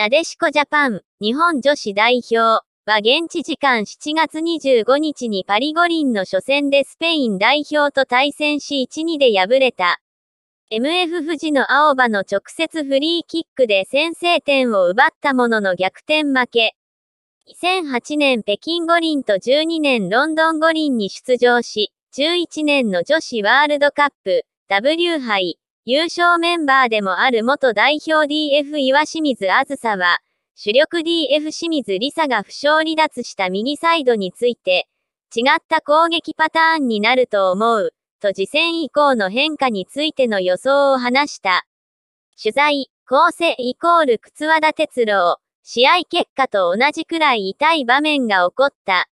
なでしこジャパン、日本女子代表は現地時間7月25日にパリ五輪の初戦でスペイン代表と対戦し1-2で敗れた。MF 富士の青葉の直接フリーキックで先制点を奪ったものの逆転負け。2008年北京五輪と12年ロンドン五輪に出場し、11年の女子ワールドカップ、W 杯、優勝メンバーでもある元代表 DF 岩清水あずさは、主力 DF 清水梨沙が負傷離脱した右サイドについて、違った攻撃パターンになると思う、と次戦以降の変化についての予想を話した。取材、構成イコール靴和田哲郎、試合結果と同じくらい痛い場面が起こった。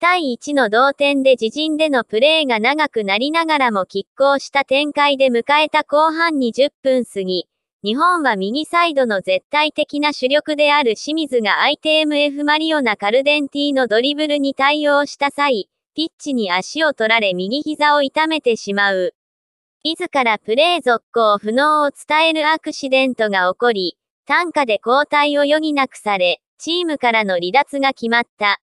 対1の同点で自陣でのプレーが長くなりながらも拮抗した展開で迎えた後半20分過ぎ、日本は右サイドの絶対的な主力である清水が相手 MF マリオナ・カルデンティのドリブルに対応した際、ピッチに足を取られ右膝を痛めてしまう。自らプレー続行不能を伝えるアクシデントが起こり、単価で交代を余儀なくされ、チームからの離脱が決まった。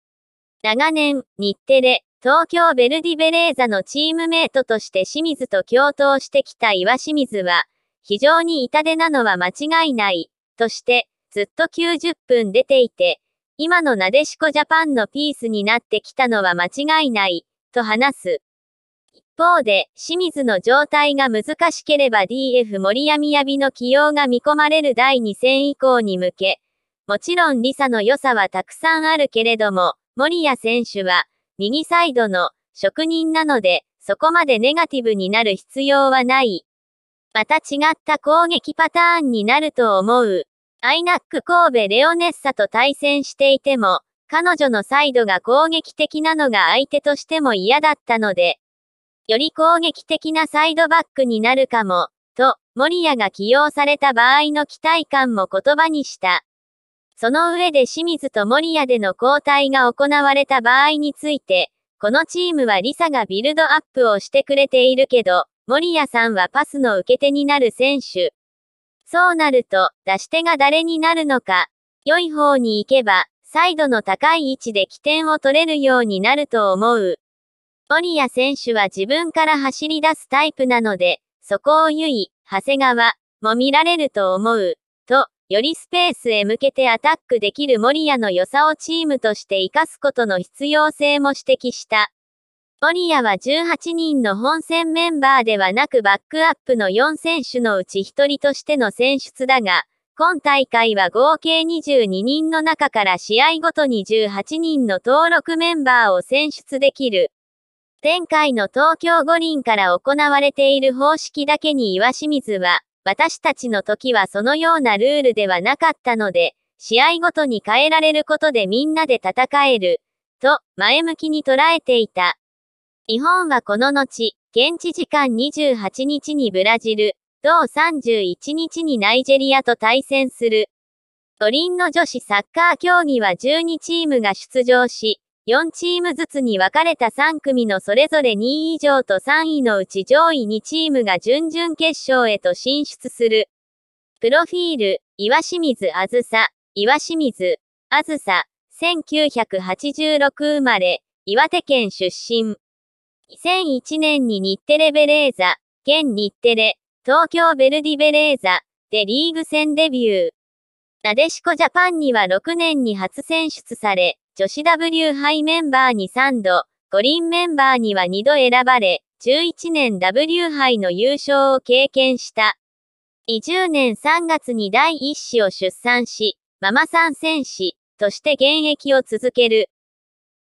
長年、日テレ、東京ベルディベレーザのチームメイトとして清水と共闘してきた岩清水は、非常に痛手なのは間違いない、として、ずっと90分出ていて、今のなでしこジャパンのピースになってきたのは間違いない、と話す。一方で、清水の状態が難しければ DF 森闇闇の起用が見込まれる第2戦以降に向け、もちろんリサの良さはたくさんあるけれども、森谷選手は、右サイドの職人なので、そこまでネガティブになる必要はない。また違った攻撃パターンになると思う。アイナック神戸レオネッサと対戦していても、彼女のサイドが攻撃的なのが相手としても嫌だったので、より攻撃的なサイドバックになるかも、と、森谷が起用された場合の期待感も言葉にした。その上で清水と守谷での交代が行われた場合について、このチームはリサがビルドアップをしてくれているけど、守谷さんはパスの受け手になる選手。そうなると、出し手が誰になるのか、良い方に行けば、サイドの高い位置で起点を取れるようになると思う。守谷選手は自分から走り出すタイプなので、そこを優い、長谷川、も見られると思う、と、よりスペースへ向けてアタックできる森谷の良さをチームとして活かすことの必要性も指摘した。森谷は18人の本戦メンバーではなくバックアップの4選手のうち1人としての選出だが、今大会は合計22人の中から試合ごとに18人の登録メンバーを選出できる。前回の東京五輪から行われている方式だけに岩清水は、私たちの時はそのようなルールではなかったので、試合ごとに変えられることでみんなで戦える、と前向きに捉えていた。日本はこの後、現地時間28日にブラジル、同31日にナイジェリアと対戦する。五輪の女子サッカー競技は12チームが出場し、4チームずつに分かれた3組のそれぞれ2位以上と3位のうち上位2チームが準々決勝へと進出する。プロフィール、岩清水あずさ、岩清水あずさ、1986生まれ、岩手県出身。2001年に日テレベレーザ、県日テレ、東京ベルディベレーザ、でリーグ戦デビュー。なでしこジャパンには6年に初選出され、女子 W 杯メンバーに3度、五輪メンバーには2度選ばれ、11年 W 杯の優勝を経験した。20年3月に第1子を出産し、ママさん戦士として現役を続ける。